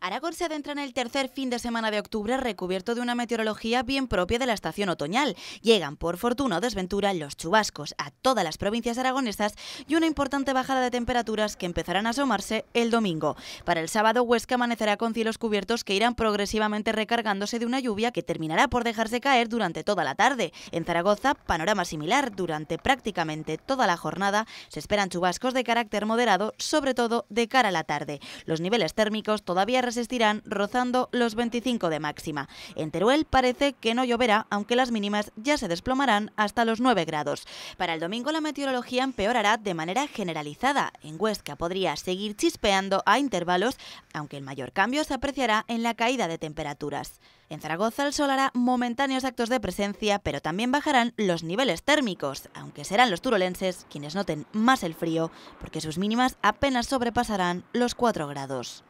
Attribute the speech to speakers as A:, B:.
A: Aragón se adentra en el tercer fin de semana de octubre recubierto de una meteorología bien propia de la estación otoñal. Llegan, por fortuna o desventura, los chubascos a todas las provincias aragonesas y una importante bajada de temperaturas que empezarán a asomarse el domingo. Para el sábado, Huesca amanecerá con cielos cubiertos que irán progresivamente recargándose de una lluvia que terminará por dejarse caer durante toda la tarde. En Zaragoza, panorama similar. Durante prácticamente toda la jornada se esperan chubascos de carácter moderado, sobre todo de cara a la tarde. Los niveles térmicos todavía resistirán rozando los 25 de máxima. En Teruel parece que no lloverá, aunque las mínimas ya se desplomarán hasta los 9 grados. Para el domingo la meteorología empeorará de manera generalizada. En Huesca podría seguir chispeando a intervalos, aunque el mayor cambio se apreciará en la caída de temperaturas. En Zaragoza el sol hará momentáneos actos de presencia, pero también bajarán los niveles térmicos, aunque serán los turolenses quienes noten más el frío, porque sus mínimas apenas sobrepasarán los 4 grados.